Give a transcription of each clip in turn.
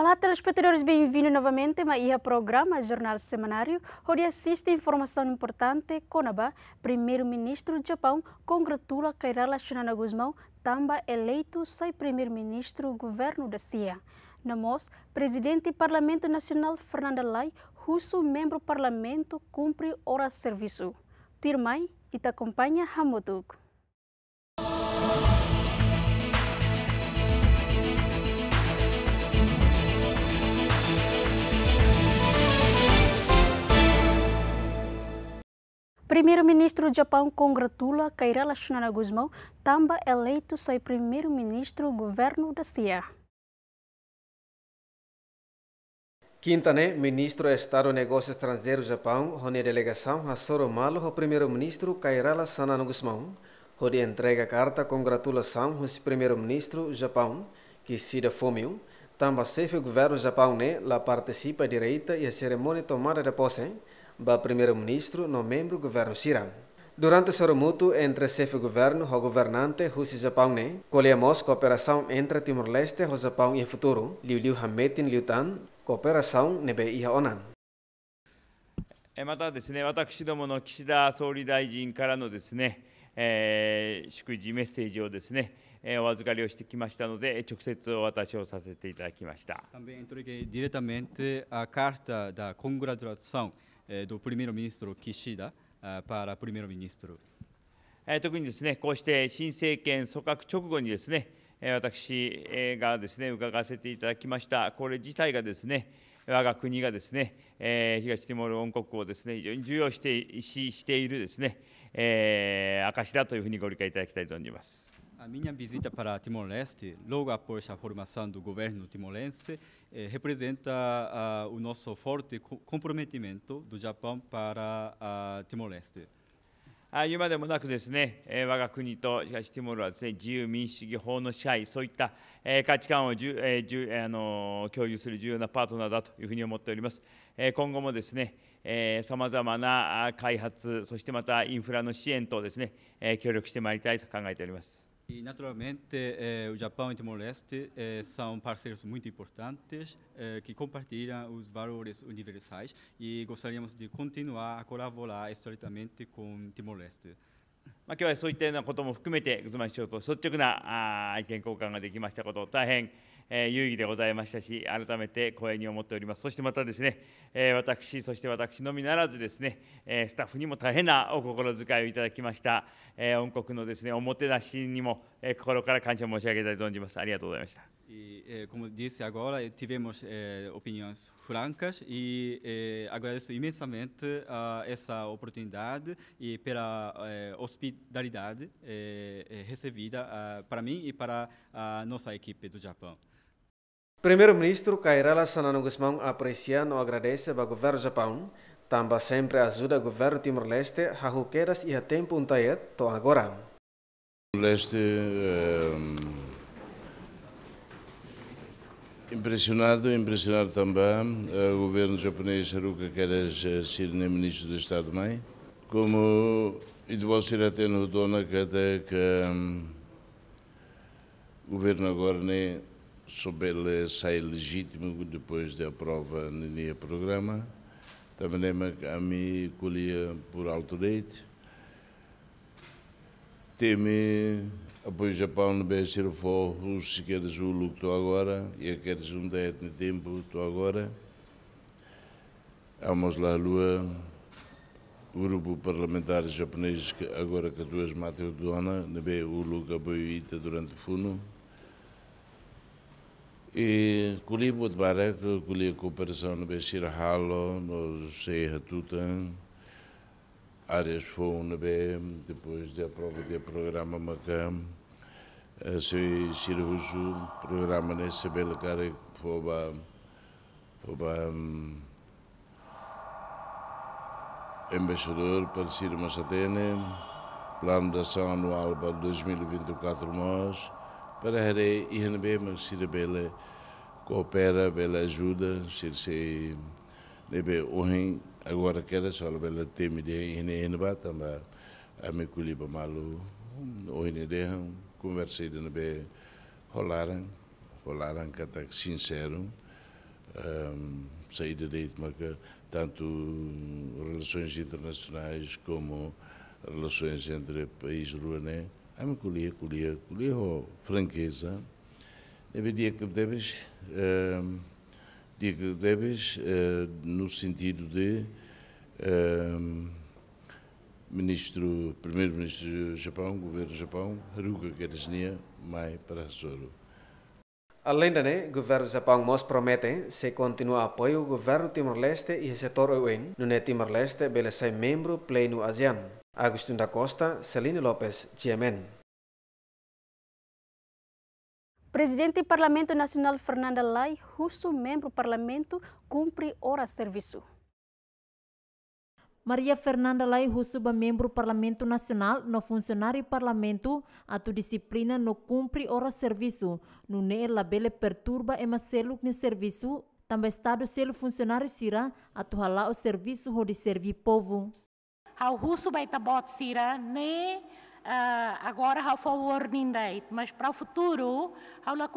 Olá, telespectadores, bem-vindos novamente a programa Jornal Semanário, Hoje assiste informação importante. Konaba, primeiro-ministro do Japão, congratula Kairala Shinana Guzmão, tamba eleito sai primeiro-ministro governo da CIA. Namos, presidente do Parlamento Nacional Fernanda Lai, russo membro do parlamento, cumpre hora de serviço. Tirmai, e te acompanha Hamutuk. Primeiro-ministro do Japão congratula Kairala Shunana Guzmão, tamba eleito sai primeiro-ministro governo da CIA. Quinta-ne, né? ministro do Estado Negócios Estrangeiros do Japão, rone delegação a Malo o primeiro-ministro Kairala Shunana Guzmão, onde entrega carta congratulação ao primeiro-ministro do Japão, que se Fumio, tamba chefe governo do Japão, né, lá participa direita e a cerimônia tomada de posse, ba primeiro-ministro no membro governo Siram. Durante o soromuto entre chefe governo e governante Rússia e Japão, né, colhemos cooperação entre Timor-Leste, o Japão e o futuro, Liu Liu Hametin Liu Tan, cooperação nebe e Onan. またですね、私どもの岸田総理大臣からのですね、えー、祝辞メッセージをですね、えー、お預かりをしてきましたので、直接お渡しをさせていただきました。Também entreguei diretamente a carta da congratulação えー、primeiro ministro Kishida para primeiro ministro 特にですね、こうして新政権組閣直後にですね、私がですね、伺わせていただきました、これ自体がですね、我が国がですね、えー、東ティモール王国をですね、非常に重要してししているですね、えー、証だというふうにご理解いただきたいと存じます。A minha visita para Timor-Leste, logo após a formação do governo timorense, eh, representa ah, o nosso forte co comprometimento do Japão para ah, Timor-Leste. あ言うまでもなくですね、えー、我が国としかしティモールはですね自由民主主義法の支配そういった、えー、価値観をじゅ、えーじゅあのー、共有する重要なパートナーだというふうに思っております、えー、今後もですねさまざまな開発そしてまたインフラの支援等ですね、えー、協力してまいりたいと考えております E, naturalmente, eh, o Japão e Timor-Leste eh, são parceiros muito importantes eh, que compartilham os valores universais e gostaríamos de continuar a colaborar historicamente com Timor-Leste. まあ、今日はそういったようなことも含めて、グズマ市長と率直なあ意見交換ができましたこと、大変え有意義でございましたし改めて光栄に思っておりますそしてまたですね、え私そして私のみならずですね、えスタッフにも大変なお心遣いをいただきました、えー、御国のですねおもてなしにも、え心から感謝申し上げたいと存じますありがとうございました E, eh, como disse agora, tivemos eh, opiniões francas e eh, agradeço imensamente uh, essa oportunidade e pela uh, hospitalidade recebida uh, para mim e para a nossa equipe do Japão. Primeiro-ministro Kairala Sanano Guzmão aprecia e agradece ao governo do Japão, também sempre ajuda o governo Timor-Leste a roqueiras e a tempo um taiet to agora. Leste ehm, impressionado, impressionado também eh, o governo japonês Haruka Keras eh, ser ministro do Estado-Mãe, como Eduardo no Dona que ehm, o governo agora nem sobre ele sai é legítimo depois da prova no programa. Também é a mim colhia por alto leite. Teme apoio Japão no Bessir Forro, se queres o look agora, e queres um diet no tempo tu agora. Vamos lá, Lua. O grupo parlamentar japonês que agora que duas mateu dona, nebe o look apoio durante o fundo. E com o Barreco, com a cooperação no Bexir Halo, no Serra Tutan, áreas Fone B, depois da prova de programa Macam, a Sui o programa nesse belo cara que foi para hum, embaixador para Ciro Massatene, plano de ação anual para 2024 nós, para a e Hanbe, mas Sira Bela coopera, Bela ajuda, ser se lebe ohen, agora queda só Bela teme de Hene também a me culiba malu, ohen dehan, conversa de Hanbe, rolaram, rolaram, cata sincero, saída de Itmaca, tanto relações internacionais como relações entre país ruané, Am kuliah, kuliah, kuliah ho franqueza. Deve dia que deves, eh, dia que deves, eh, no sentido de eh, ministro, primeiro-ministro do Japão, governo do Japão, Haruka Kerasnia, mai para Soro. Além da o né, governo do Japão nos promete se continua apoio ao governo Timor-Leste e ao setor UN. No né, Timor-Leste, ele é membro pleno ASEAN. Agustin da Costa, Celine Lopes, GMN. Presidente do Parlamento Nacional Fernanda Lai, russo membro do Parlamento, cumpre hora serviço. Maria Fernanda Lai Husuba, membro do Parlamento Nacional, no funcionário do Parlamento, a tua disciplina não cumpre hora serviço. No NER, labele perturba e é macelo no serviço. Também Estado selo funcionário Sira, a tua lá o serviço de servir povo. Ao Russo Beta botsira ne né? ah, agora ao forwarding date, mas para o futuro ao la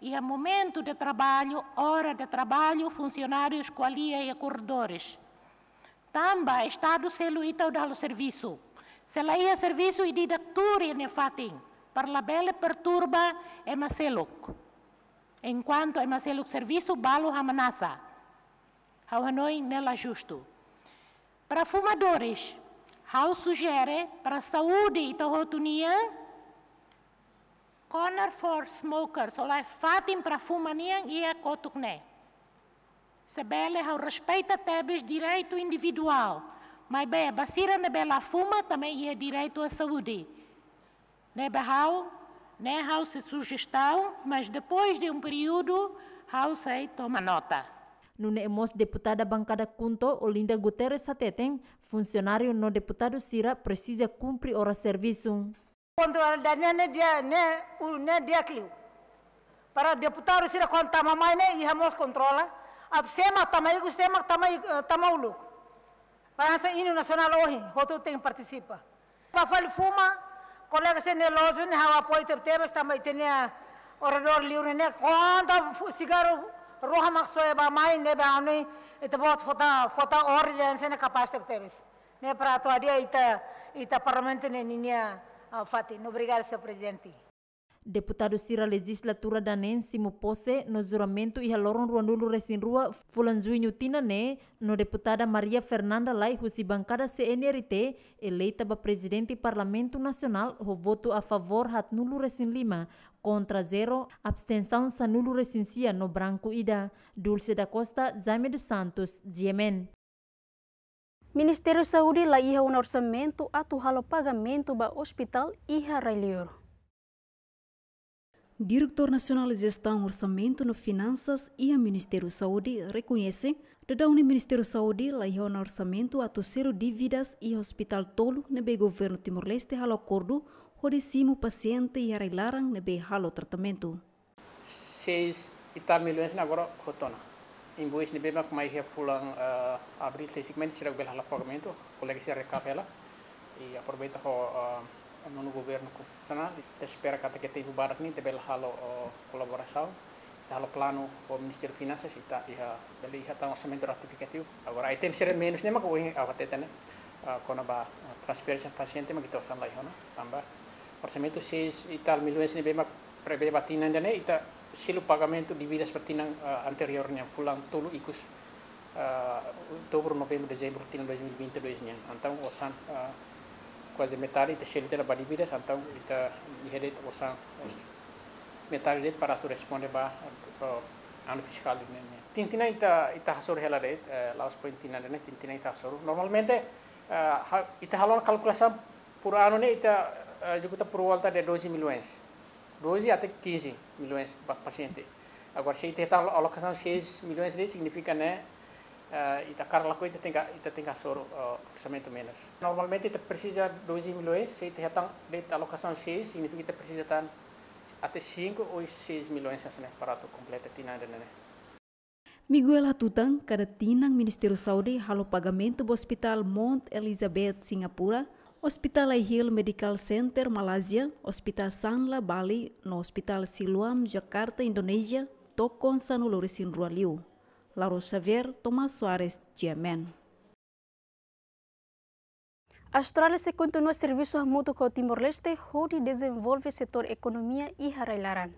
e a é momento de trabalho, hora de trabalho, funcionários, qualia e corredores. Tamba, Estado selo ita o serviço. Se lá ia serviço e didatura ne fatin, para la bela perturba é macelok. Enquanto é macelok serviço, balo amanasa, ao hanoi nela justo para fumadores. Hal sugere para a saúde e tohotunian, corner for smokers, olha, fatim para fumanian e a kotukne. Sebele hau respeita tebes direito individual, mas bem, a ne não fuma também é direito à saúde. Ne bem ne hau se sugestão, mas depois de um período, hau sei toma nota. Nune emos deputada bancada Cunto, Olinda Guterres Sateteng, funcionário no deputado Sira, precisa cumprir ora serviço. Controle da nene dia, né, o né dia clio. Para deputado Sira, quando a mamãe, né, e ramos controla, a sema tamai, o sema tamai, tamaulu. Para essa hino nacional hoje, outro tem participa. Para falar fuma, colega se neloso, né, hawa o teve, teve, tamai, tinha, orador livre, né, quando cigarro ruha maksoeba mai nebe anui ita bot fota fota or jan sene capacete tebes ne pra to adia ita ita parlamento ne ninia fati no obrigado senhor presidente Deputado Cira Legislatura Danense Mupose no juramento e haloron ruanulu Rua, fulanzuinho Tinané, no deputada Maria Fernanda Lai husi bancada CNRT eleita ba presidente parlamento nacional ho voto a favor hat nulu resin lima contra zero. Abstenção Sanulo Recensia no Branco Ida. Dulce da Costa, Jaime dos Santos, Diemen. Ministério da Saúde lá ia um orçamento atual pagamento para hospital Iha Railior. Diretor Nacional de Gestão Orçamento no Finanças e o Ministério da Saúde reconhece da o Ministério da Saúde lá um orçamento a zero dívidas e hospital tolo no governo Timor-Leste ao acordo Horisimo paciente y arreglaran nebe halo tratamiento. Seis itar miluens na goro hotona. Imbuis nebe mak mai he pulang ah, abril seis men sira bela halo pagamento, colega se recapela y aproveita ho ah, ah, no gobierno constitucional, te espera que te tenha barak ni te bela halo colaboração. Halo plano o Ministério de Finanças e tá e ele já orçamento ratificativo. Agora hay tem ser menos nem mas o que a vai ter, né? Quando paciente, mas que tá usando orçamento 6 e tal milhões de bema prevê batina ainda né ita tá silo pagamento de vidas batina ah, anterior né fulan tolo ikus uh, ah, outubro novembro dezembro de 2022 né então o san ah, quase metade ita ele tela badi vidas então ita tá dihedet o san metade det para tu responde ba ano fiscal né tintina ita tá, ita hasor heladet né? uh, laos point tinana né tintina ita hasor normalmente uh, ita halon calculação por ano né ita ah, executa tá por volta de 12 milhões, 12 até 15 milhões para paciente. Agora, se a a tá alocação 6 milhões ali, significa, né, uh, ita carla ko ita tenga ita uh, orçamento menos. Normalmente ita tá precisa 12 milhões, se a tem de alocação 6, significa ita precisa tan até 5 ou 6 milhões assim, né, para a completa tinada, né, né. Miguel Atutang, kada tinang Ministério Saúde, halo pagamento do Hospital mont Elizabeth, Singapura, Hospital Hill Medical Center Malaysia, Hospital Sanla Bali, no Hospital Siloam Jakarta Indonesia, Tokon Sanulurisin Rualiu. Laro Xavier, Tomás Soares, GMN. A Austrália se continua serviços mútuos com Timor-Leste, onde desenvolve setor economia e railaran.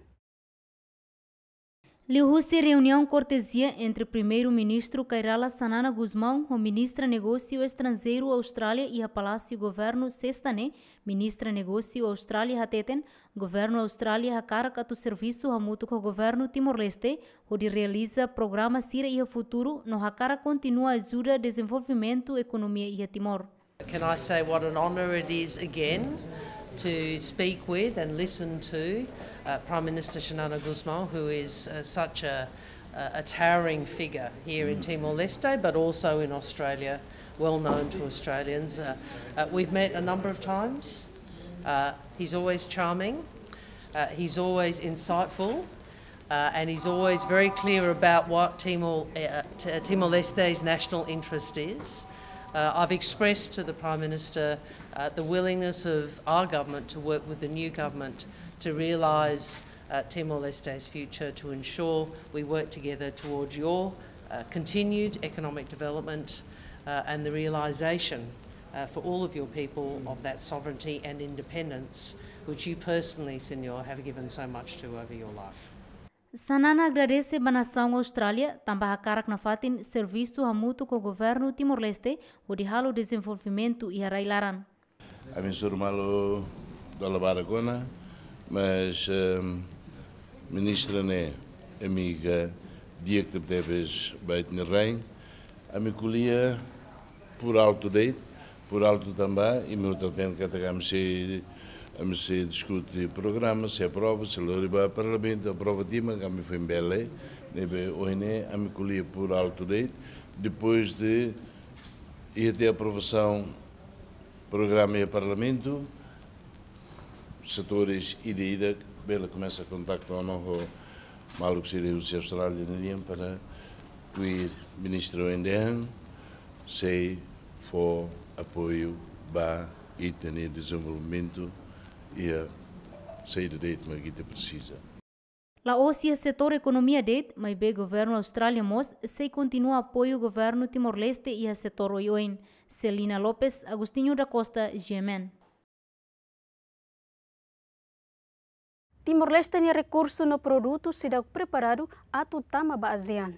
Liu-se reunião cortesia entre primeiro-ministro Kairala Sanana Guzmão, o ministra Negócio Estrangeiro Austrália e a Palácio Governo Sestane, ministra Negócio Austrália Hateten, Governo Austrália Hakaraka do Serviço Hamuto com o Governo Timor-Leste, onde realiza programa Sira e o Futuro, no Hakara continua a ajuda desenvolvimento, economia e a Timor. Can I say what an honor it is again? to speak with and listen to uh, Prime Minister Shanana Guzman, who is uh, such a, a, towering figure here in mm. Timor Leste, but also in Australia, well known to Australians. Uh, uh we've met a number of times. Uh, he's always charming. Uh, he's always insightful. and he's always very clear about what Timor, Timor Leste's national interest is. Uh, I've expressed to the Prime Minister uh, the willingness of our government to work with the new government to realise uh, Timor-Leste's future to ensure we work together towards your uh, continued economic development uh, and the realisation uh, for all of your people of that sovereignty and independence which you personally, Senor, have given so much to over your life. Sanana agradece a nação Austrália, também a cara que serviço a mútuo com o governo Timor-Leste, o de halo desenvolvimento e a railaran. A mim surmalo da Labaragona, mas hum, ministra né, amiga, dia que deves beit no reino, a minha colia por alto deito, por alto também, e meu tempo que atacamos se a MSC discute programas, se aprova, se leva ao Parlamento, aprova tema, que me foi em Belém, ONE, a me colher por alto direito, depois de ir ter aprovação programa e Parlamento, setores e de ida, Bela começa a contactar o novo maluco seria o Austrália é? para que o ministro Endehan se for apoio para e ter desenvolvimento ia sair deit mai kita precisa. La osia setor economia deit, mas o governo Austrália mos, se continua apoio governo Timor-Leste e a setor oioin. Celina Lopes, Agostinho da Costa, Gemen. Timor-Leste tem recurso no produto se dá preparado a tutama ASEAN.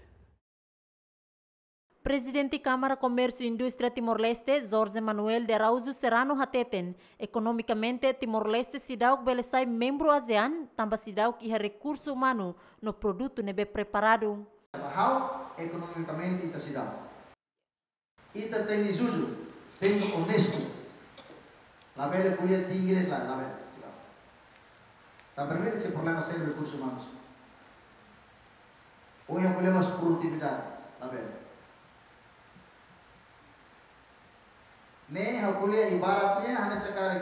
Presidente Câmara Comércio e Indústria Timor-Leste, Jorge Manuel de Araújo Serrano Hateten, economicamente Timor-Leste se dá o cidadão belesai membro ASEAN, também se dá o que é recurso humano no produto nebe preparado. Trabalhar economicamente ita cidadão. Ita tem desuso, tem honesto. La bela curia tingre la la bela cidadão. La primeira esse problema sério recursos humanos. Hoje é problemas produtividade, la bela. nih hakulia ibaratnya hanya sekali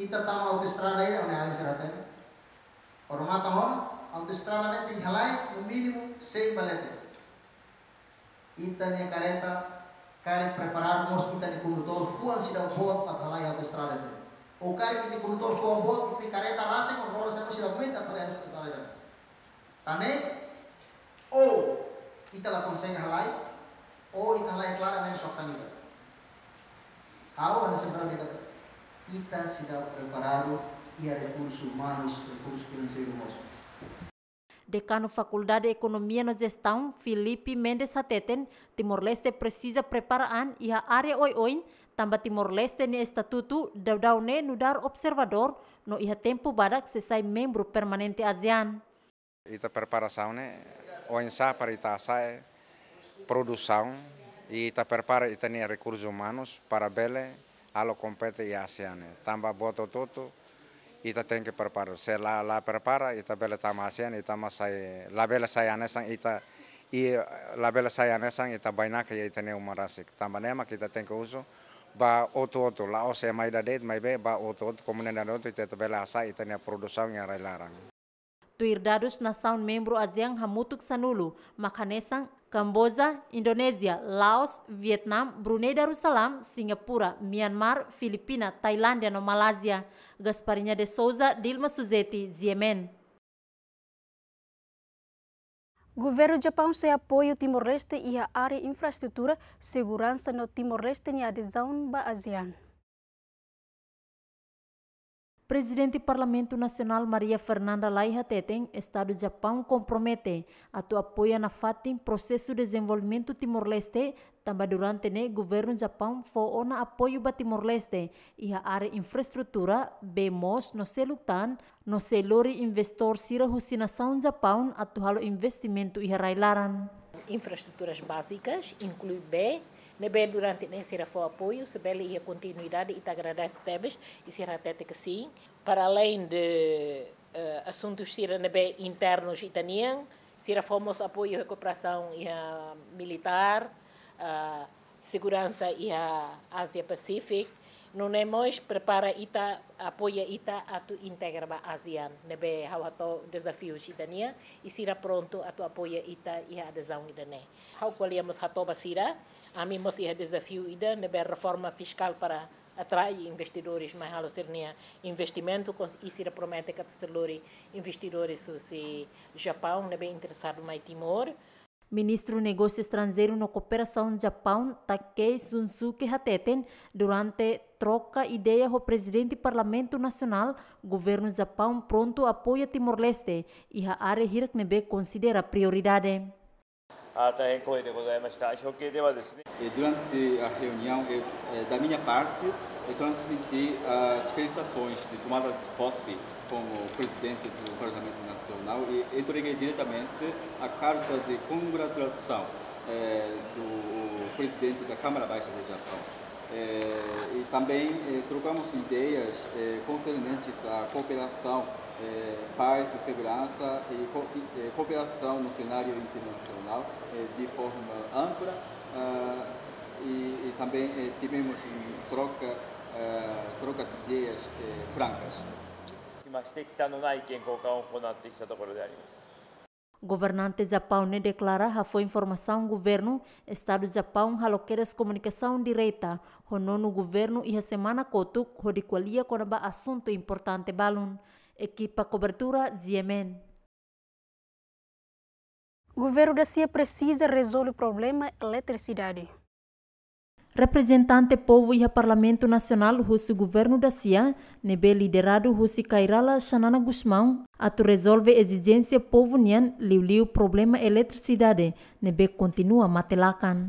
ita tama autostrada ini hanya alis raten orang mata hon autostrada ini tinggalai minimum sei balete ita nih kareta kare preparar mos ita nih condutor fuan sidau bot atalai autostrada ini o cara que te condutor fuan bot ita kareta rasa kontrol sama sidau meta atalai autostrada ini tane o ita la consegue halai o ita halai clara men sokang ita awan sebenarnya Ita kita sudah preparado e a recursos humanos, recursos financeiros nossos. Decano Faculdade de Ekonomia na Gestão, Felipe Mendes Hateten, Timor-Leste precisa preparar e area área oi-oi, tamba Timor-Leste ne estatuto, daudau-ne nudar observador, no iha tempo badak sesai membro permanente ASEAN. Ita preparação, oin ONSA para ita sae, e ta prepara e tenha recursos humanos para Bele, alo compete e ASEAN. Tamba boto tudo e ta tem que preparar. Se lá lá prepara, e ta Bele tama ASEAN, i tama sai, la Bele sai anesan, i ta, e eh, la Bele sai anesan, i que bainaka, i uma umarasik. Tamba nema, que ta tem que uso, ba oto lá la ose mais da date, mais bem ba oto oto, comunidade oto, e ta Bele asai, e tenha produção yang railarang. Tuirdadus na sound membro aziang hamutuk sanulu, makanesang Kamboja, Indonesia, Laos, Vietnam, Brunei Darussalam, Singapura, Myanmar, Filipina, Thailand, dan Malaysia. Gasparinha de Souza, Dilma Suzeti Ziemen. Governo Japão se apoia Timor-Leste e a área infraestrutura segurança no Timor-Leste na adesão ba ASEAN. Presidente do Parlamento Nacional Maria Fernanda Laiha Teten, Estado do Japão, compromete a tua apoio na FATIM processo de desenvolvimento Timor-Leste, também durante o governo do Japão foi o apoio para Timor-Leste e a área infraestrutura, bemos no selutan, no selori investor sira husinação Japão, atual investimento e railaran. Infraestruturas básicas, inclui bem Neben durante nem será foi apoio, Sibeli e a continuidade e agradece Tebes e será até que sim. Para além de uh, assuntos será nebe internos e itanian, será fomos apoio e cooperação e a militar, a segurança e a Ásia Pacífico. Não é mais prepara ita apoia ita a tu integra ba ASEAN nebe hau hato desafios itania e será pronto a tu apoia ita e a adesão itane. Hau qualiamos hato basira. AMI masih desafio ainda na reforma fiscal para atrair investidores, mas ser sernia investimento com isso promete que terceiro investidores se Japão não bem interessado mais Timor. Ministro Negócio Estrangeiro na Cooperação Japão, Takei Sunsuke Hateten, durante troca ideia com o presidente do Parlamento Nacional, governo Japão pronto apoia Timor-Leste e a área Hirknebe considera prioridade. Durante a reunião, eu, eh, da minha parte, eu transmiti as felicitações de tomada de posse como presidente do Parlamento Nacional e entreguei diretamente a carta de congratulação eh, do presidente da Câmara Baixa do Japão. É, e também é, trocamos ideias é, concernentes à cooperação, paz e segurança e, co cooperação no cenário internacional de forma ampla ah, e, e, também tivemos troca, ah, trocas de ideias francas. まして北のない意見交換を行ってきたところであります。Governante Japão declara que foi informação governo Estado Japão halo queres comunicação direta o nono governo e a semana kotuk hodi qualia conaba assunto importante balun equipa cobertura Ziemen. Governo da CIA precisa resolver o problema eletricidade. Representante povo e Parlamento Nacional russo governo da CIA, nebe liderado russo Kairala Shanana Guzmão, atu resolve exigência povo nian liu-liu problema eletricidade, nebe continua matelakan.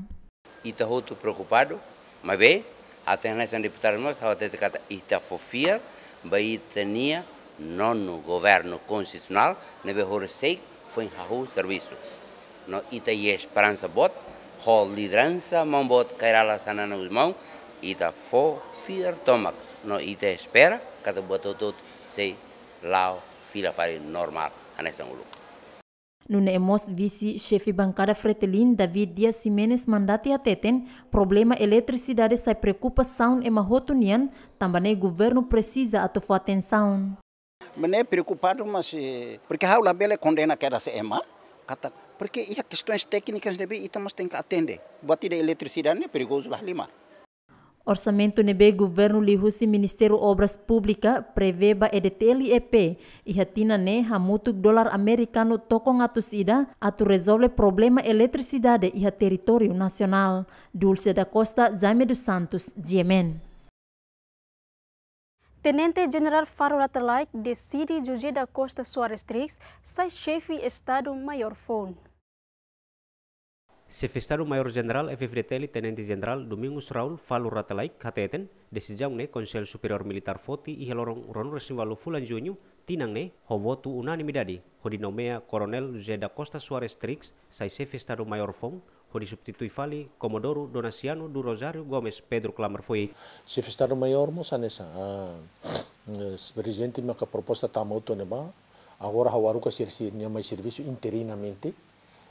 Ita tá hoto preocupado, mas bem, até relação deputado nós, a até kata ita tá fofia, bai tenia nono governo constitucional, nebe horsei foi em serviço. No ita e esperança bota, ho liderança mão mambot kairala sanana usmão ita fo fiar tomac no ita espera cada kata bototot sei lao fila fare normal anesan uluk Nuna emos vice-chefe bancada Fretelin, David Dias Simenes, mandate ateten, problema eletricidade sai preocupação e mahotunian, também o governo precisa a tua atenção. é preocupado, mas eh, porque a aula bela condena que era se ema, porque há questões técnicas nebe e temos tem que atender. Batida eletricidade é perigoso lá lima. Orçamento nebe governo lihusi Ministério Obras Públicas prevê ba EDTLEP e hatina ne hamutu dólar americano toko ngatus ida atu resolve problema eletricidade e território nacional. Dulce da Costa, Jaime dos Santos, Yemen. Tenente General Faro Atalai decide José da Costa Soares Trix, sai chefe Estado-Maior Fone. Sefestaru Mayor General FFDTL Tenente General Domingos Raul Falu Ratalai kateten ne Konseil Superior Militar Foti i helorong ronu resimvalu fulan junyu ne hovotu Hodi hodinomea Coronel Zeda Costa Suarez Trix sai Sefestaru Mayor Fong hodi substitui fali Komodoru Donasiano do Gomez Pedro Clamar foi Sefestaru Mayor mo sanesa uh, presidente maka proposta tamauto neba agora hawaruka sirsinya mai serviço interinamente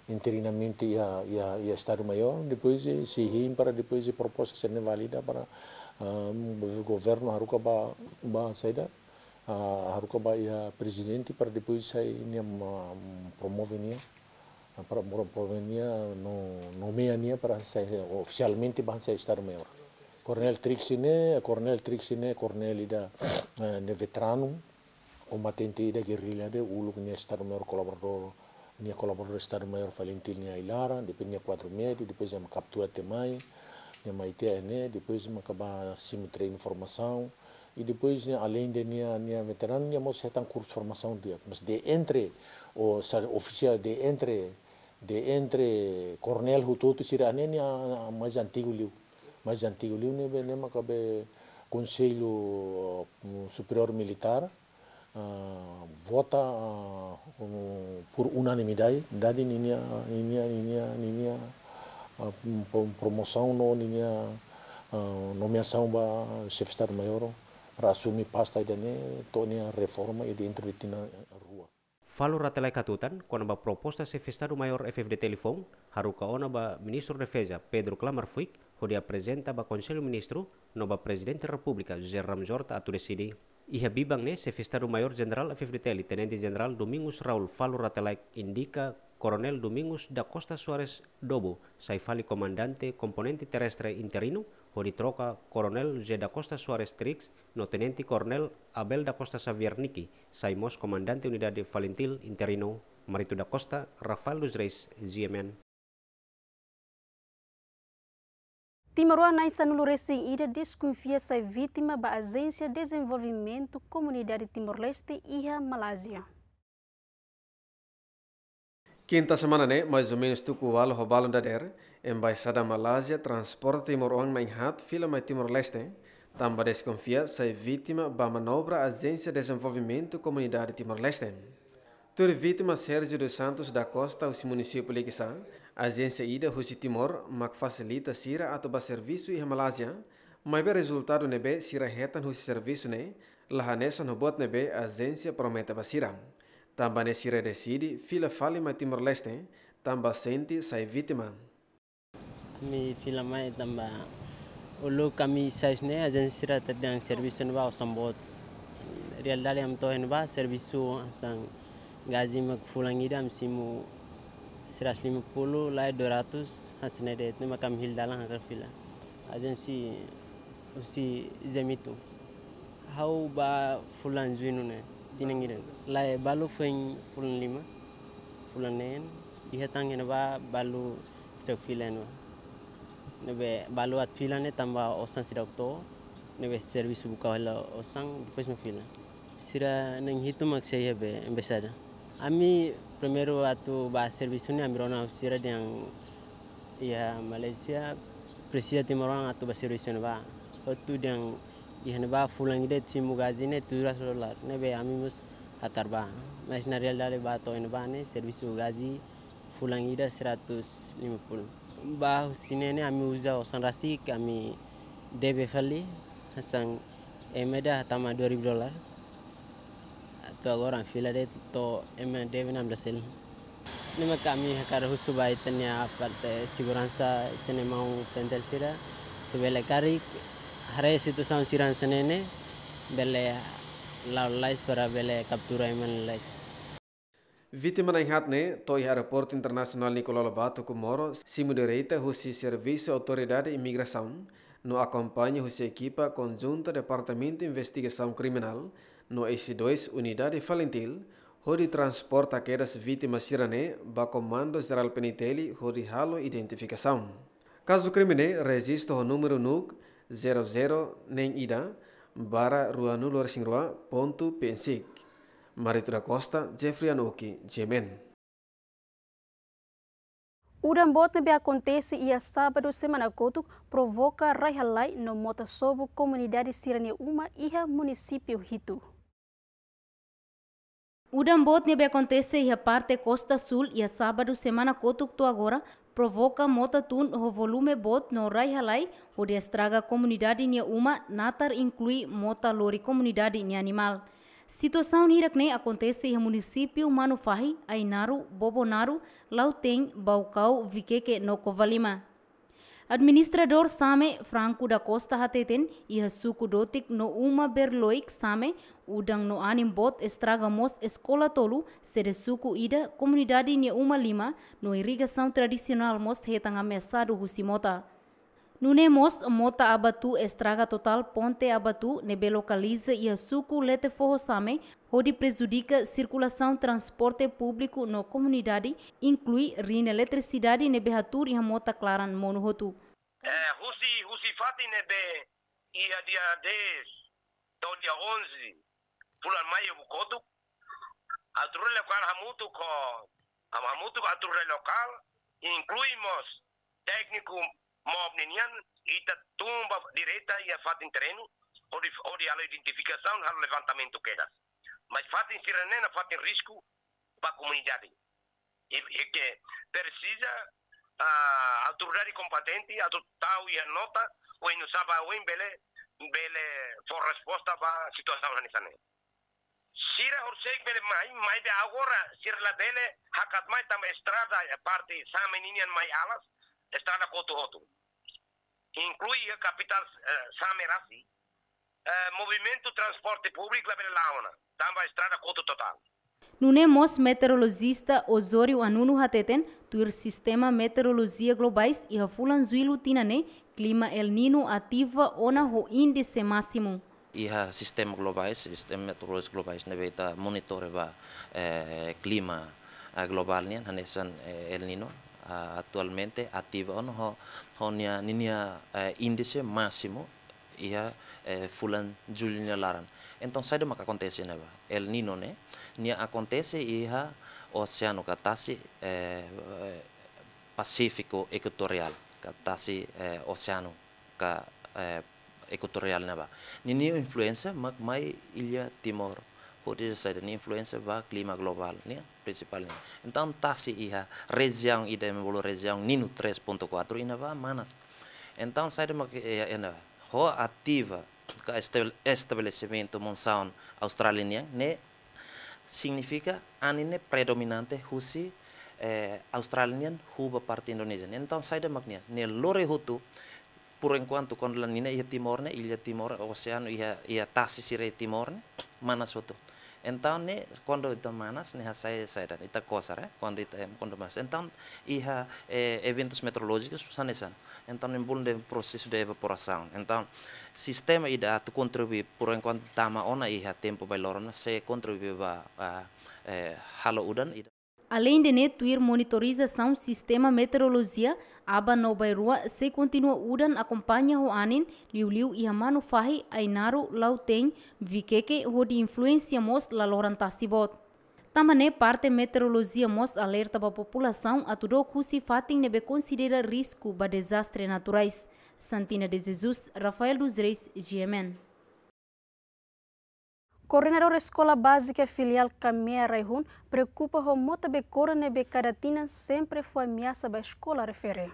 interinamente ia, ia, ia estar maior, depois eh, se riem para depois a proposta sendo válida para o ah, governo Haruka ba, ba saída, Haruka ba ia presidente para depois sair né, um, promove nia né, ah, para provenia né, no nomeia nia para sair oficialmente para sair estar maior. Coronel Trixine, Coronel Trixine, Coronel ida uh, ah, veterano, combatente da guerrilha de Uluk, nia estar maior colaborador minha colaboradora do Estado-Maior Valentina Ilara, depois minha quadro médio, depois uma captura também, minha maite né, depois uma acaba sim treino formação e depois além de minha minha veterana minha moça tem curso de formação dia, mas de entre o oficial de entre de entre coronel todo Sirane né, a mais antigo liu, mais antigo liu né, né, acabe conselho superior militar vota por unanimidade, dari niña, niña, niña, niña promoção no niña nomeação ba chefe de Estado-Maior para assumir pasta idane tonia reforma eh, e de entretina rua. Falo ratelai katutan kona ba proposta chefe de Estado-Maior FFD Telefon haruka ona ba ministro Defesa Pedro Klamarfuik ho dia presenta ba Conselho Ministro no ba Presidente da República José Ramjorta a tu e Habibang se festar o maior general a Fefritel tenente general Domingos Raul Falo Ratelai indica coronel Domingos da Costa Suárez Dobo, sai fale comandante componente terrestre interino, onde troca coronel G. da Costa Suárez Trix no tenente coronel Abel da Costa Savierniki, sai mos comandante unidade falentil interino, Marito da Costa, Rafael dos Reis, GMN. não ensanulurece ira desconfia se vítima da Agência de Desenvolvimento Comunidade Timor-Leste e a Malásia. Quinta semana, né? Mais ou menos tuco wal balão da der. Embaixada Malásia transporta Timor Oang Mainhat fila Timor-Leste. também desconfia se vítima da manobra Agência de Desenvolvimento Comunidade Timor-Leste. Tur vítima Sérgio dos Santos da Costa, o município Liquiçá, Azen Ida Husi Timor mak facilita sira atau ba serviço e Malásia, mas be resultado nebe sira retan Husi serviço ne, lahanesa no bot nebe agência prometa ba sira. Tamba ne sira decide fila fali ma Timor Leste, tamba senti sai vítima. Mi fila mai tamba ulu kami sais ne agência sira tadang serviço ne ba osambot. Real am tohen ba serviço sang gazi mak am simu 150 lai 200 hasne de itu makam hil dalang hakar fila agensi usi zemitu hau ba fulan zuinune ne lai balu feng fulan lima fulan nen ihe tangen ba balu stok filan wa nebe balu at filan ne tamba osan sidak to nebe servis buka wala osang dipes no filan sira neng hitu mak saya be ambasada ami Primero waktu bahas servisu ni ambil orang Australia yang ya Malaysia presida tim orang atau bahas servisu ni bah. Waktu yang ihan bah fulang ide tim mugazi ni tujuh ratus dolar. Ne be kami mus hatar bah. Mas narial dale bah tu ini bah ne servisu mugazi fulang ide seratus lima puluh. Bah sini ni kami uza osan rasi kami DB kali Hasan Emeda hatama 2000 dolar toloran filaret to ema eh, devinam dasil nima kami hakar husuba itanya parte segurança itanya mau pentel sira sebele kari hare situação segurança nene bele laulais para bele captura eman lais Vítima na Inhatne, to Aeroporto Internacional Nicolau Lobato Comoro, Simo Direita, Russi Serviço Autoridade Imigração, no acompanha Russi Equipa Conjunta Departamento de Investigação Criminal, no EC2, Unidade Falentil, onde transporta aquelas vítimas sirane, ba comando geral peniteli, Hori halo identificação. Caso do crime, registro o número NUC 00 nem ida, barra rua nulor singrua, ponto Marito da Costa, Jeffrey Anuki, Jemen. O rambota que acontece e a sábado semana coto provoca raihalai no Motasobo, comunidade Sirane Uma e município Hito. Udambot nebe acontece e a parte costa sul e a sábado semana cotucto agora provoca motatun o volume bot no rai halai o de estraga comunidade nia uma natar inclui mota lori comunidade nia animal. Situação nirakne acontece em município Manufahi, Ainaru, Bobonaru, Lauteng, Baucau, Viqueque, no Covalima. Administrador Same Franco da Costa hateten ia suku dotik no uma berloik Same udang no anim bot estragamos eskola tolu sede suku ida komunidadi uma lima no iriga sound tradisional mos hetanga mesadu husimota. Nunemos mota abatu estraga total ponte abatu nebe localiza e a suco lete forrosame, onde prejudica circulação transporte público na comunidade, inclui rina eletricidade nebe hatur e a mota claran monohotu. É, Rusi, Rusi fati nebe e a dia 10, do dia 11, pulan maio bukotu, a local hamutu ko, hamutu a local, incluimos técnico Mobninian e da tumba direita e a fazem treino, ou de, ou de identificação, o levantamento queda. Mas fazem sirenena, fazem risco para a comunidade. E, e que precisa a autoridade competente total e a nota, ou não sabe o embele, bele for resposta para a situação organizada. Sira Horsek bele mai, mai de agora, sira la bele, cat mai tam estrada, parte, samen inian mai alas, estrada outro outro inclui a capital uh, eh, Samerasi, ah, uh, eh, movimento transporte público Launa, também a estrada Coto Total. Nunemos é meteorologista Osório Anunu Hateten, do sistema meteorologia globais e hafulan zuilu tinane, clima El Nino ativa ona ho índice máximo. Iha sistema globais, sistema meteorológico globais, neveta monitor eh, clima ah, global nian, hanesan eh, El Nino, atualmente ah, ativa ona ho honia ninia eh, índice máximo ia eh, fulan julho nia laran então sai de maca acontece né el nino né nia acontece ia oceano catasi eh, pacífico equatorial catasi eh, oceano ca eh, equatorial né ba ninia influência mac mai ilha timor por isso sai de influência ba clima global né principalmente. Então, taxa ia região e da embolo região nino 3.4 ainda vai manas. Então, sai de uma ainda ho ativa ka estabelecimento monsoon australiano ne significa anine predominante husi eh, australian huba parte indonesian então sai de magnia ne lore hutu por enquanto con la nina ia timorne ilia timor oceano ia ia tasi sire timorne manas hutu Então quando ita manas né sai sai dan ita kosar quando ita quando mas então iha e, eventos meteorológicos sanesan então em bom de processo de evaporação então sistema ida tu contribui por enquanto tama ona iha tempo bailorona se contribui ba e, halo udan ida Além de netuir monitorização sistema meteorologia, aba no bairua se continua udan acompanha o anin, liu liu e amano fahi ainaru lauten, vikeke ho de influência mos la lorantasi bot. Tamane parte meteorologia mos alerta ba população a tudo cusi fatin nebe considera risco ba desastre naturais. Santina de Jesus, Rafael dos Reis, GMN. Coordenadora Escola Básica Filial Caminha Raihun preocupa o mota e e be corone be cadatina sempre foi ameaça ba escola refere.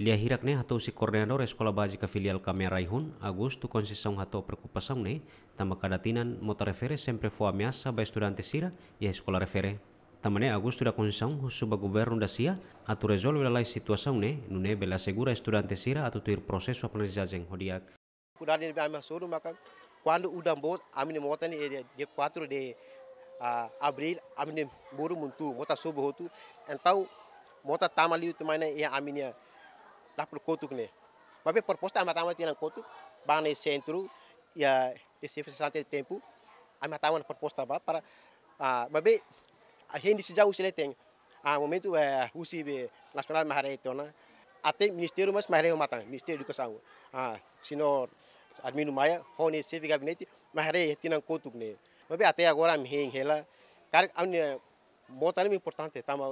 Lia hirak ne hatou si koordinador Escola Básica Filial Caminha Raihun, tu konsisong hatou preocupação ne, tamba cadatinan mota refere sempre foi ameaça ba estudante sira ya a escola refere. Tamane Augusto da Conceição suba governo da CIA atu resolve la situação ne, nune bela segura estudante sira atu tuir processo aprendizagem hodiak. Kurani be amia suru maka quando o dambo amine mota ni de 4 de uh, abril amine buru muntu mota sobo hotu então mota tamali tumana ia amine lá pro kotuk ne mas proposta ama tama tiran kotuk ba no centro ia e, ah, esse santo tempo ama tama proposta ba para uh, mas a gente se já usa tem a momento é uh, usi be nacional maharetona até ministério mas maharetona ministério de educação ah senhor adminu maya Honi, sevi gabi Mahare, mahre hetinan ne mabe ate agora mi heng hela kar amne motane mi importante tama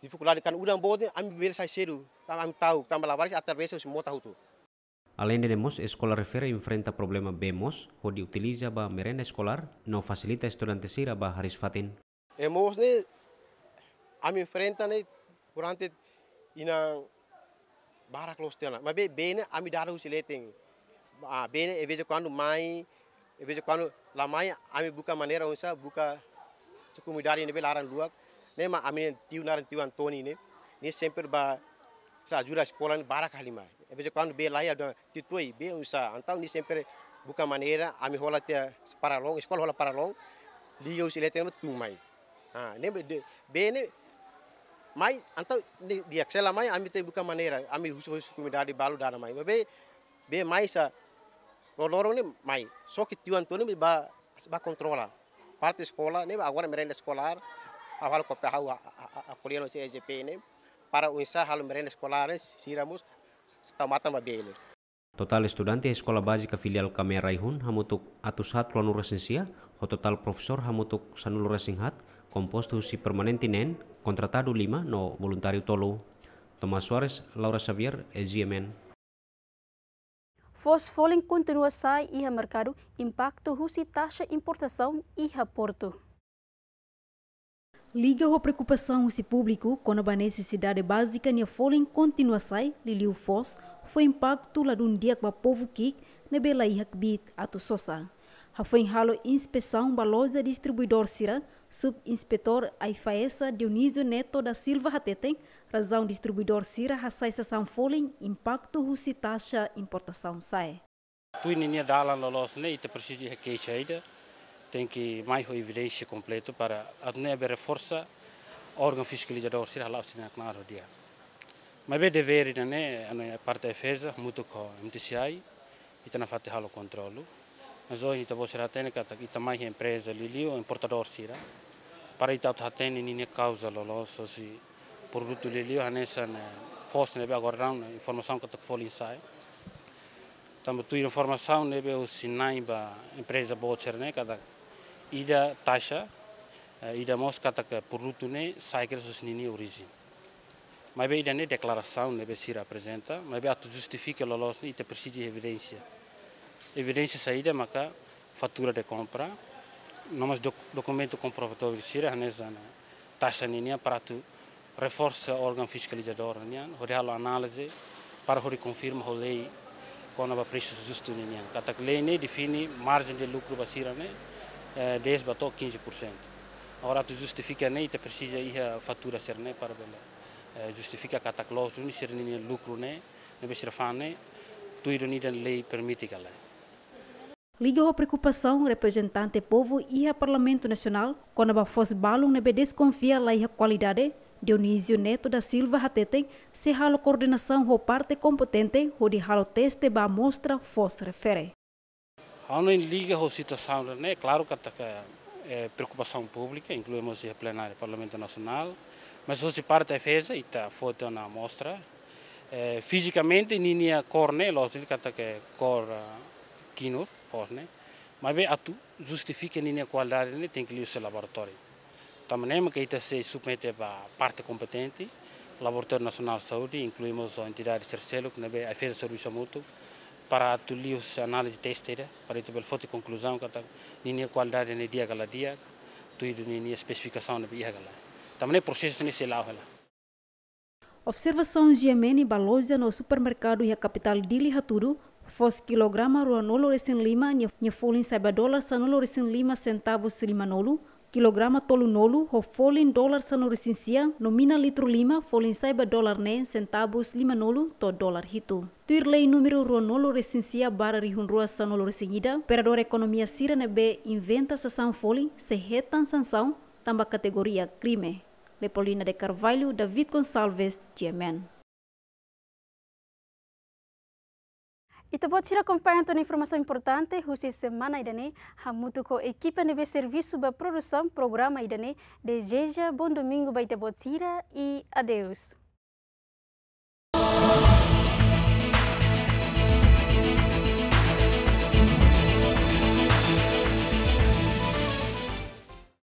dificuldade kan udang bode ami bel sai seru tama am tau tama lavar atar veces si mota hutu Além de mos, escola refere enfrenta problema bemos, di utiliza ba merenda escolar, no facilita estudantes ir a ba harisfatin. Hemos ne am enfrenta ne durante ina e barak lostela, mabe bene ami daru sileteng abene ah, e vejo quando mãe e vejo quando la mãe ami buka manera unsa buka sekumidari e ne belaran luak ne ma ami tiu naran tiu antoni ne ne sempre ba sa ajura sekolah ne bara kali ma e vejo quando be laia do be unsa antau ni sempre buka manera, ami hola te para long escola hola para long liga usi leten tu mai ah, ha ne be ne mai antau ne dia sela mai ami te buka manera, ami husu husu kumidari balu dana mai be be mai sa Lo loro ni mai, so que tio Antônio me ba ba controla. Parte escola, nem agora merenda escolar, agora copia a colher no CGP, né? Para o hal merenda escolar, siramos, tamata mabele. Total estudanti sekolah bajika filial kami Raihun hamutuk atushat klonu resensia, ho total profesor hamutuk sanul resinghat, kompostu si permanentinen, kontratado lima no voluntariu tolu. Thomas Suarez, Laura Xavier, EGMN. Fosfoling continua a sair e mercado impacto rusi taxa importação e porto. Liga a preocupação se público com a necessidade básica de foling continua a sair, liliu fos foi impacto lá um dia com o povo que na bela irra a ato sosa. Ha foi halo inspeção balosa distribuidor sira Subinspetor Aifaessa Dionísio Neto da Silva Ratetem, razão distribuidor Sira Hassai Sassam Folem, impacto Russi taxa importação sai. Tu inia dala lolos ne te precisa de queixa ainda, tem que mais o evidência completo para adneber força órgão fiscalizador Sira Lausina Claro dia. Mas bem dever né, a parte defesa, muito com MTCI, e tem a fazer o controle zoi ita ser hatene kata ita mai empresa liliu importador sira para ita hatene nenhuma causa lolo so si produto liliu a nessa força nebe agora não informação que tak foli sai também tu informação nebe o sinal da empresa bocer ne kata ida taxa eh, ida mos kata ke produto né sai que sus nenhuma origem mas bem ida ne declaração nebe sira apresenta mas bem ato justifica lolos e te precisa de evidência evidência saída né, maca fatura de compra nomes doc, documento comprovatório sirah nessa né, taxa ninia para tu reforça órgão fiscalizador nian né? hori análise para hori confirma lei com ba preço justo nian katak tá lei define margem de lucro basira né 10 bato 15%. Agora tu justifica né, te precisa ir a fatura ser né para ver. Eh, justifica tá que a ser lucro né, nem besir né, tu ironida lei permite que ela. Liga a preocupação representante povo e a Parlamento Nacional quando a fosse balão nebe desconfia da qualidade Dionísio Neto da Silva Hateten se a coordenação ou parte competente ou de halo teste ba mostra fos refere. Ano em liga a situação, né? Claro que é preocupação pública, incluímos a plenária do Parlamento Nacional, mas hoje parte é feita e está foto na mostra. É, fisicamente, nem a cor, né? Lógico que é cor uh, quinoa ne né? mabe atu justifica ni qualidade ne né? tem que ir ao laboratório também é que ita se submete para a parte competente laboratório nacional de saúde incluímos a entidade terceiro que fez é a serviço mútuo para atulir os análise teste, né? para ita bel foto conclusão que ni qualidade é dia gala dia tudo ni especificação ne dia gala também é processo nesse se lá Observação GMN Yemeni no supermercado e a capital de Lihaturu Fos kilograma rua nolo resin lima nia folin saiba dolar sa nolo resin lima centavos lima nolu. kilograma tolu nolu ho folin dolar sa nolo resin sia, nomina litru lima folin saiba dolar ne centavos lima nolu to dolar hitu. Tuir lei numero rua nolo resin sia bara rihun rua sa nolo resin ida, perador ekonomia sira ne be inventa sa san folin se hetan san são, tamba krime. crime. Lepolina de Carvalho, David Gonçalves, GMN. Ito bot sira companhia toda informação importante, husi semana idane, hamutu ko equipa nebe serviço ba produção programa De deseja bom domingo ba ite bot sira e adeus.